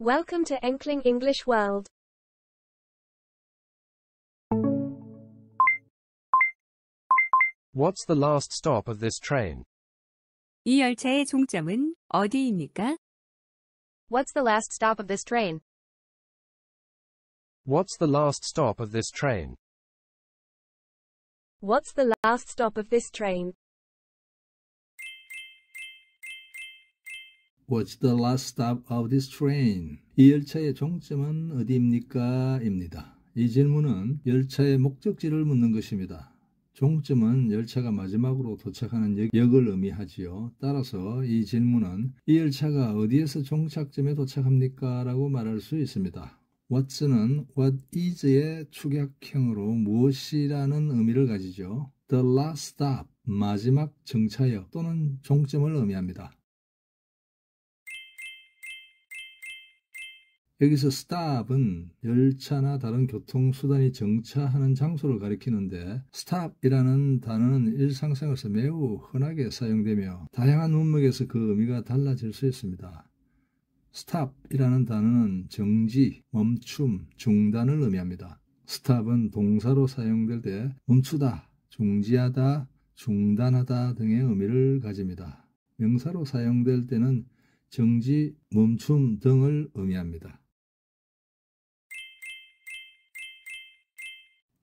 Welcome to Enkling English World. What's the last stop of this train? 이 열차의 종점은 어디입니까? What's the last stop of this train? What's the last stop of this train? What's the last stop of this train? was the last stop of this train. 이 열차의 종점은 어디입니까? 입니다. 이 질문은 열차의 목적지를 묻는 것입니다. 종점은 열차가 마지막으로 도착하는 역, 을 의미하지요. 따라서 이 질문은 이 열차가 어디에서 종착점에 도착합니까? 라고 말할 수 있습니다. what's는 what is의 축약형으로 무엇이라는 의미를 가지죠. the last stop, 마지막 정차역 또는 종점을 의미합니다. 여기서 stop은 열차나 다른 교통수단이 정차하는 장소를 가리키는데 stop이라는 단어는 일상생활에서 매우 흔하게 사용되며 다양한 문맥에서 그 의미가 달라질 수 있습니다. stop이라는 단어는 정지, 멈춤, 중단을 의미합니다. stop은 동사로 사용될 때 멈추다, 중지하다, 중단하다 등의 의미를 가집니다. 명사로 사용될 때는 정지, 멈춤 등을 의미합니다.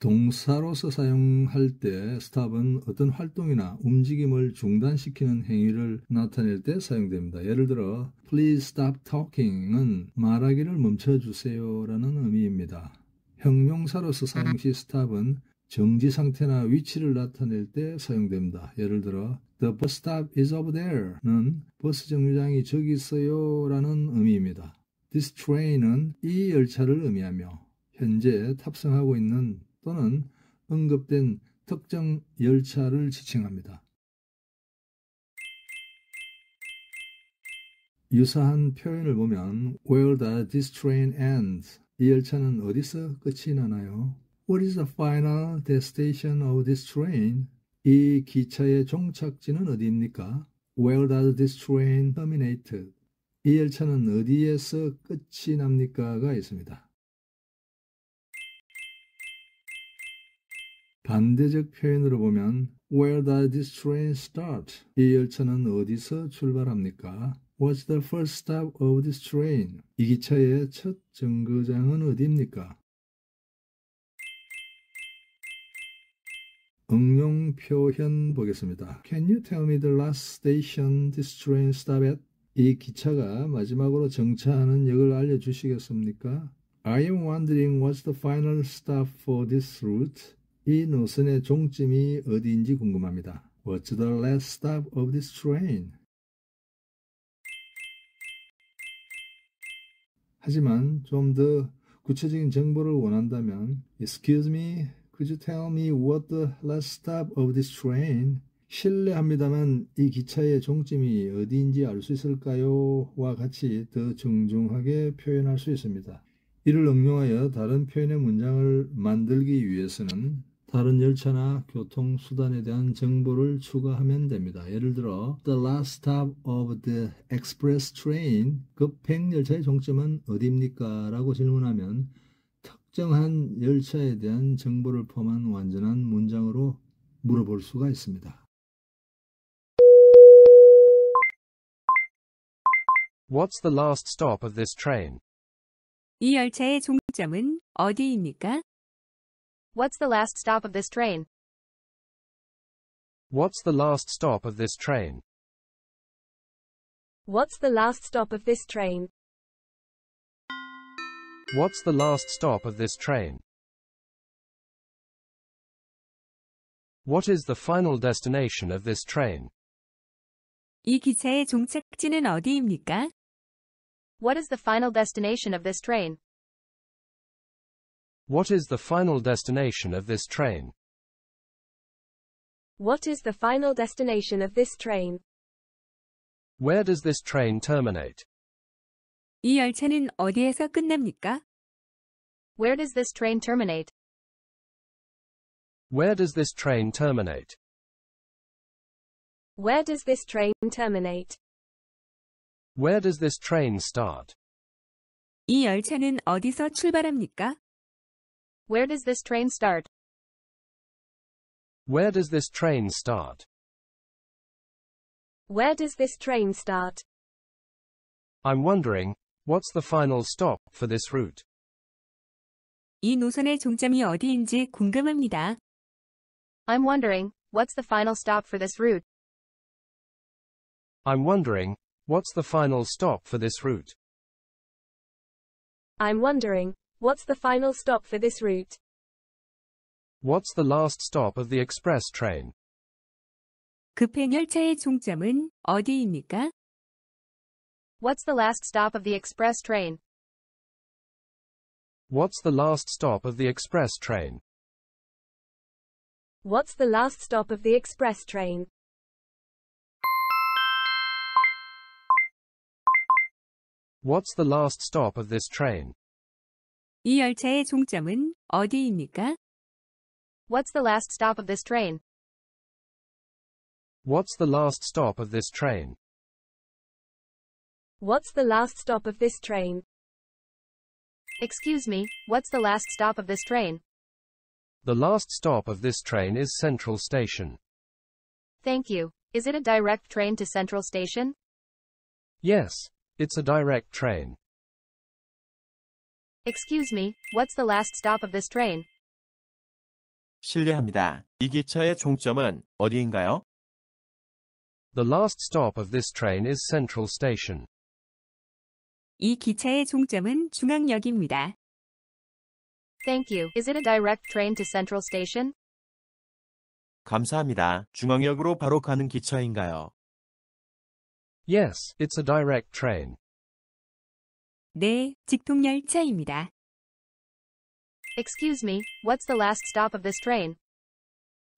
동사로서 사용할 때 stop은 어떤 활동이나 움직임을 중단시키는 행위를 나타낼 때 사용됩니다. 예를 들어 please stop talking은 말하기를 멈춰주세요라는 의미입니다. 형용사로서 사용 시 stop은 정지 상태나 위치를 나타낼 때 사용됩니다. 예를 들어 the bus stop is over there는 버스 정류장이 저기 있어요라는 의미입니다. this train은 이 열차를 의미하며 현재 탑승하고 있는 또는 언급된 특정 열차를 지칭합니다. 유사한 표현을 보면 Where does this train end? 이 열차는 어디서 끝이 나나요? What is the final destination of this train? 이 기차의 종착지는 어디입니까? Where does this train terminate? 이 열차는 어디에서 끝이 납니까?가 있습니다. 반대적 표현으로 보면 Where does this train start? 이 열차는 어디서 출발합니까? What's the first stop of this train? 이 기차의 첫 정거장은 어디입니까? 응용 표현 보겠습니다. Can you tell me the last station this train stop at? 이 기차가 마지막으로 정차하는 역을 알려주시겠습니까? I am wondering what's the final stop for this route? 이 노선의 종점이 어디인지 궁금합니다. What's the last stop of this train? 하지만 좀 더 구체적인 정보를 원한다면 Excuse me, could you tell me what the last stop of this train? 실례합니다만 이 기차의 종점이 어디인지 알 수 있을까요? 와 같이 더 정중하게 표현할 수 있습니다. 이를 응용하여 다른 표현의 문장을 만들기 위해서는 다른 열차나 교통수단에 대한 정보를 추가하면 됩니다. 예를 들어 The last stop of the express train 급행열차의 종점은 어디입니까? 라고 질문하면 특정한 열차에 대한 정보를 포함한 완전한 문장으로 물어볼 수가 있습니다. What's the last stop of this train? 이 열차의 종점은 어디입니까? What's the last stop of this train? What's the last stop of this train? What's the last stop of this train? What's the last stop of this train? What is the final destination of this train? 이 기차의 종착지는 어디입니까? What is the final destination of this train? What is the final destination of this train? What is the final destination of this train? Where does this train terminate? 이 열차는 어디에서 끝납니까? Where does this train terminate? Where does this train terminate? Where does this train terminate? Where does this train start? 이 열차는 어디서 출발합니까? Where does this train start? Where does this train start? Where does this train start? I'm wondering, what's the final stop for this route? 이 노선의 종점이 어디인지 궁금합니다. I'm wondering, what's the final stop for this route? I'm wondering, what's the final stop for this route? I'm wondering, What's the final stop for this route? What's the last stop of the express train? 급행 열차의 종점은 어디입니까? What's the last stop of the express train? What's the last stop of the express train? What's the last stop of the express train? What's the last stop of this train? 이 열차의 종점은 어디입니까? What's the last stop of this train? What's the last stop of this train? What's the last stop of this train? Excuse me, what's the last stop of this train? The last stop of this train is Central Station. Thank you. Is it a direct train to Central Station? Yes, it's a direct train. Excuse me, what's the last stop of this train? 실례합니다. 이 기차의 종점은 어디인가요? The last stop of this train is Central Station. 이 기차의 종점은 중앙역입니다. Thank you. Is it a direct train to Central Station? 감사합니다. 중앙역으로 바로 가는 기차인가요? Yes, it's a direct train. 네, Excuse me, what's the last stop of this train?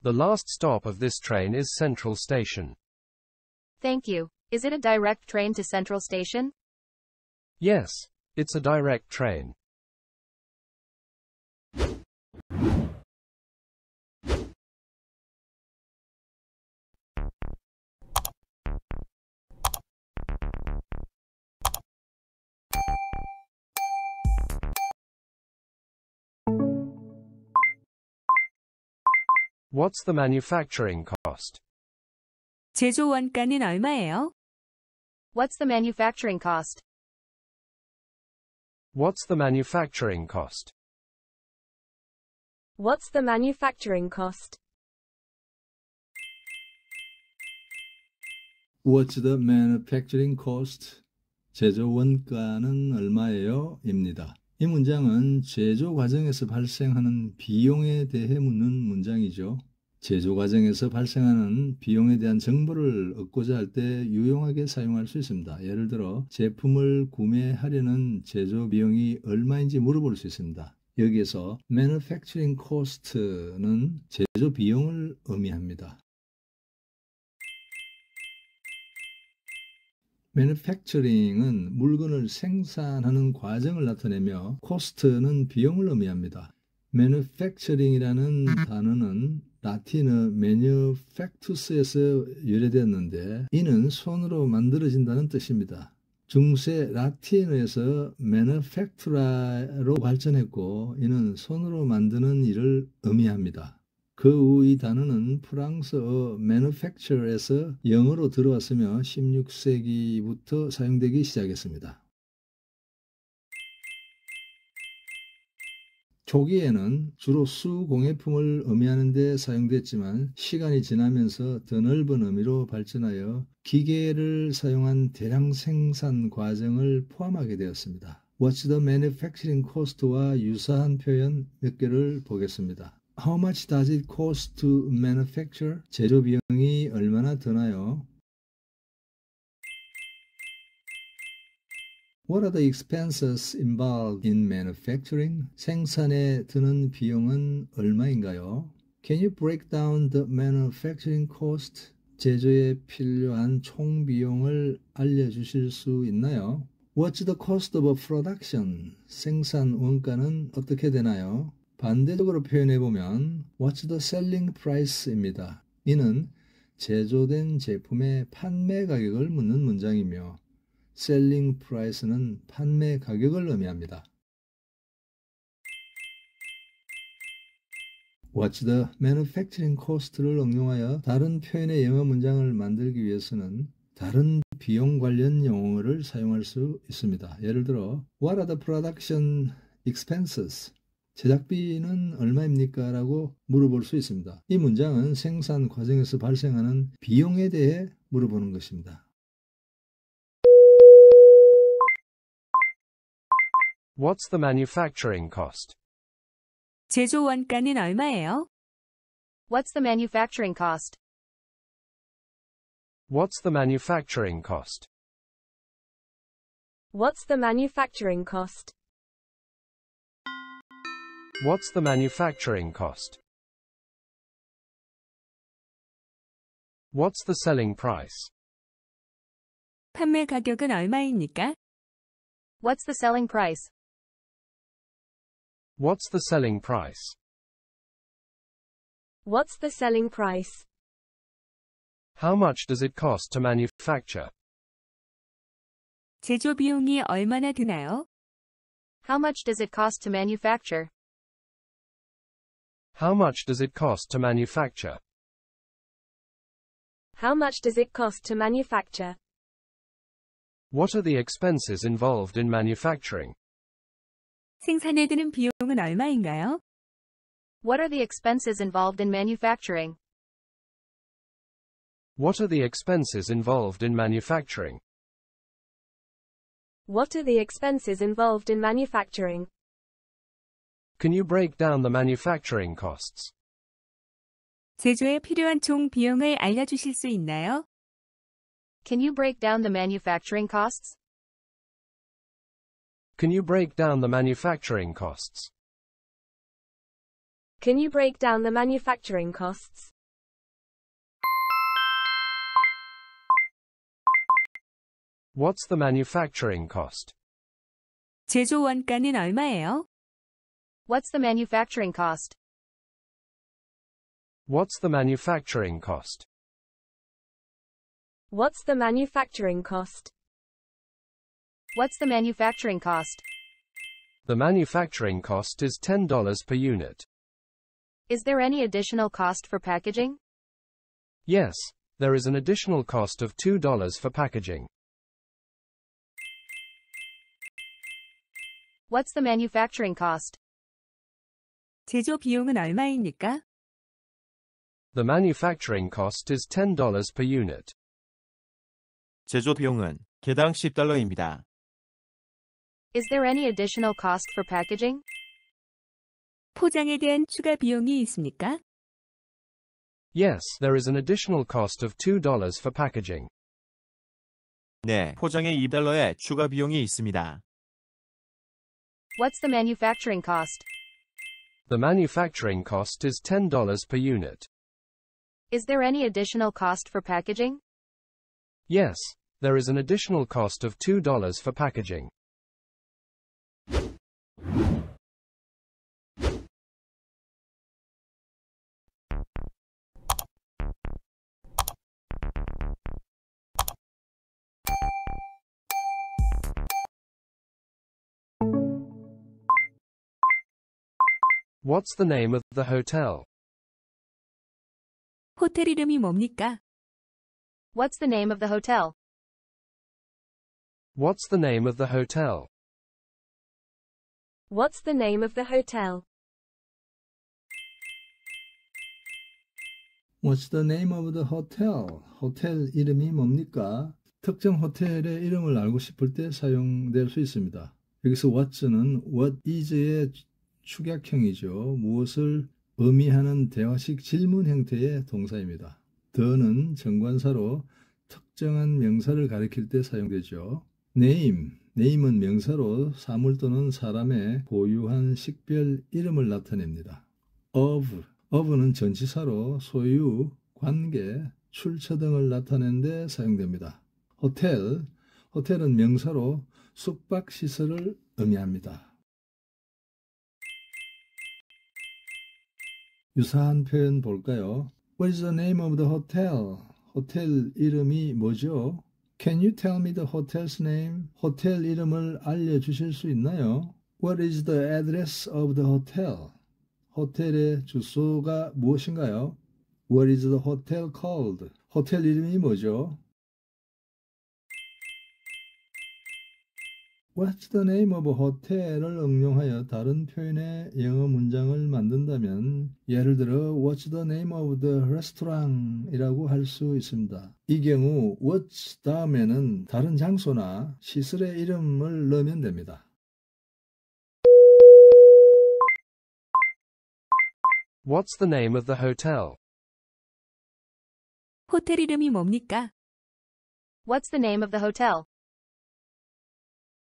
The last stop of this train is Central Station. Thank you. Is it a direct train to Central Station? Yes, it's a direct train. What's the manufacturing cost? 제조 원가는 얼마예요? What's the manufacturing cost? What's the manufacturing cost? What's the manufacturing cost? What's the manufacturing cost? 제조 원가는 얼마예요? 입니다. 이 문장은 제조 과정에서 발생하는 비용에 대해 묻는 문장이죠. 제조 과정에서 발생하는 비용에 대한 정보를 얻고자 할 때 유용하게 사용할 수 있습니다. 예를 들어 제품을 구매하려는 제조 비용이 얼마인지 물어볼 수 있습니다. 여기에서 manufacturing cost는 제조 비용을 의미합니다. manufacturing은 물건을 생산하는 과정을 나타내며 cost는 비용을 의미합니다. manufacturing이라는 음. 단어는 라틴어 manufactus에서 유래되었는데 이는 손으로 만들어진다는 뜻입니다. 중세 라틴어에서 manufactura로 발전했고 이는 손으로 만드는 일을 의미합니다. 그의 단어는 프랑스어 manufacture에서 영어로 들어왔으며 16세기부터 사용되기 시작했습니다. 초기에는 주로 수공예품을 의미하는 데 사용됐지만 시간이 지나면서 더 넓은 의미로 발전하여 기계를 사용한 대량 생산 과정을 포함하게 되었습니다. What's the manufacturing cost와 유사한 표현 몇 개를 보겠습니다. How much does it cost to manufacture? 제조 비용이 얼마나 드나요? What are the expenses involved in manufacturing? 생산에 드는 비용은 얼마인가요? Can you break down the manufacturing cost? 제조에 필요한 총 비용을 알려주실 수 있나요? What's the cost of production? 생산 원가는 어떻게 되나요? 반대적으로 표현해 보면 What's the selling price입니다. 이는 제조된 제품의 판매 가격을 묻는 문장이며 selling price는 판매 가격을 의미합니다. What's the manufacturing cost를 응용하여 다른 표현의 영어 문장을 만들기 위해서는 다른 비용 관련 용어를 사용할 수 있습니다. 예를 들어 What are the production expenses? 제작비는 얼마입니까? 라고 물어볼 수 있습니다. 이 문장은 생산 과정에서 발생하는 비용에 대해 물어보는 것입니다. What's the manufacturing cost? 제조 원가는 얼마예요? What's the manufacturing cost? What's the manufacturing cost? What's the manufacturing cost? What's the manufacturing cost? What's the selling price? 판매 가격은 얼마입니까? What's the selling price? What's the selling price? What's the selling price? How much does it cost to manufacture? 제조 비용이 얼마나 드나요? How much does it cost to manufacture? How much does it cost to manufacture? How much does it cost to manufacture? What are the expenses involved in manufacturing? 생산에 드는 비용은 얼마인가요? What are the expenses involved in manufacturing? What are the expenses involved in manufacturing? What are the expenses involved in manufacturing? Can you break down the manufacturing costs? 제조에 필요한 총 비용을 알려주실 수 있나요? Can you break down the manufacturing costs? Can you break down the manufacturing costs? Can you break down the manufacturing costs? What's the manufacturing cost? 제조 원가는 얼마예요? What's the manufacturing cost? What's the manufacturing cost? What's the manufacturing cost? What's the manufacturing cost? The manufacturing cost is $10 per unit. Is there any additional cost for packaging? Yes, there is an additional cost of $2 for packaging. What's the manufacturing cost? 제조 비용은 얼마입니까? The manufacturing cost is $10 per unit. 제조 비용은 개당 10달러입니다. Is there any additional cost for packaging? 포장에 대한 추가 비용이 있습니까? Yes, there is an additional cost of $2 for packaging. 네, 포장에 2달러의 추가 비용이 있습니다. What's the manufacturing cost? The manufacturing cost is $10 per unit. Is there any additional cost for packaging? Yes, there is an additional cost of $2 for packaging. What's the name of the hotel? 호텔 이름이 뭡니까? What's the name of the hotel? What's the name of the hotel? What's the name of the hotel? What's the name of the hotel? 호텔 이름이 뭡니까? 특정 호텔의 이름을 알고 싶을 때 사용될 수 있습니다. 여기서 what's는 what is의 축약형이죠. 무엇을 의미하는 대화식 질문 형태의 동사입니다. 더는 정관사로 특정한 명사를 가리킬 때 사용되죠. 네임, 네임은 명사로 사물 또는 사람의 보유한 식별 이름을 나타냅니다. of, of는 전치사로 소유, 관계, 출처 등을 나타낸 데 사용됩니다. 호텔, 호텔은 명사로 숙박시설을 의미합니다. 유사한 표현 볼까요? What is the name of the hotel? 호텔 이름이 뭐죠? Can you tell me the hotel's name? 호텔 이름을 알려주실 수 있나요? What is the address of the hotel? 호텔의 주소가 무엇인가요? What is the hotel called? 호텔 이름이 뭐죠? What's the name of hotel을 응용하여 다른 표현의 영어 문장을 만든다면 예를 들어 What's the name of the restaurant이라고 할 수 있습니다. 이 경우 What's 다음에는 다른 장소나 시설의 이름을 넣으면 됩니다. What's the name of the hotel? 호텔 이름이 뭡니까? What's the name of the hotel?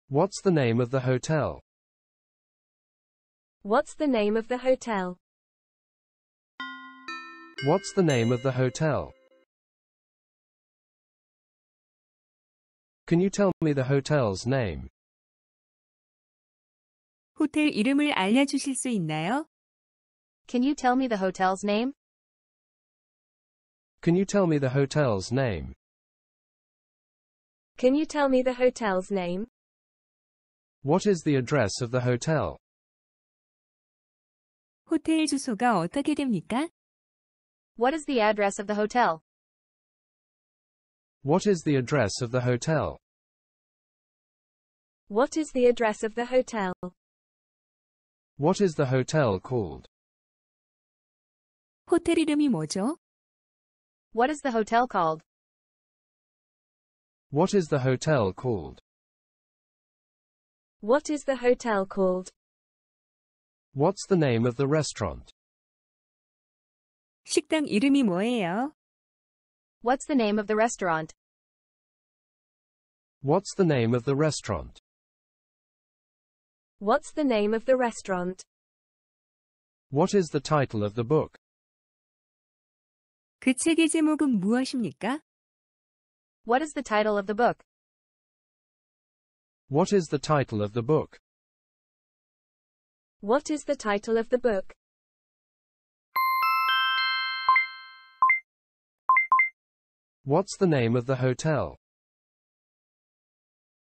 What's the name of the hotel? What's the name of the hotel? What's the name of the hotel? Can you tell me the hotel's name? 호텔 이름을 알려주실 수 있나요? Can you tell me the hotel's name? Can you tell me the hotel's name? Can you tell me the hotel's name? What is the address of the hotel? 호텔 주소가 어떻게 됩니까? What is the address of the hotel? What is the address of the hotel? What is the address of the hotel? What is the hotel called? 호텔 이름이 뭐죠? What is the hotel called? What is the hotel called? What is the hotel called? What's the name of the restaurant? 식당 이름이 뭐예요? What's the name of the restaurant? What's the name of the restaurant? What's the name of the restaurant? What is the title of the book? 그 책의 제목은 무엇입니까? What is the title of the book? What is the title of the book? What is the title of the book? What's the name of the hotel?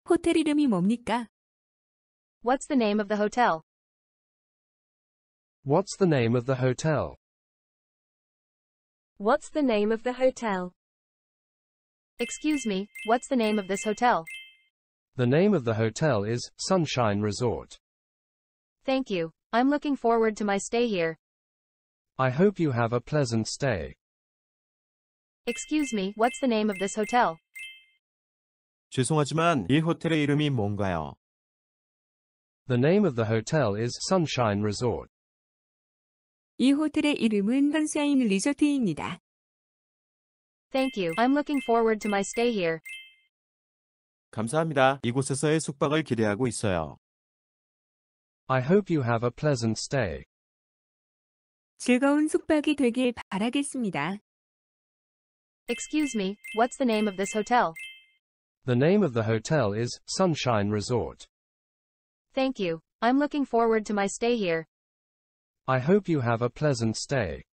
호텔 이름이 뭡니까? What's the name of the hotel? What's the name of the hotel? What's the name of the hotel? Excuse me, what's the name of this hotel? The name of the hotel is Sunshine Resort. Thank you. I'm looking forward to my stay here. I hope you have a pleasant stay. Excuse me, what's the name of this hotel? 죄송하지만 이 호텔의 이름이 뭔가요? The name of the hotel is Sunshine Resort. 이 호텔의 이름은 선샤인 리조트입니다. Thank you. I'm looking forward to my stay here. 감사합니다. 이곳에서의 숙박을 기대하고 있어요. I hope you have a pleasant stay. 즐거운 숙박이 되길 바라겠습니다. Excuse me, what's the name of this hotel? The name of the hotel is Sunshine Resort. Thank you. I'm looking forward to my stay here. I hope you have a pleasant stay.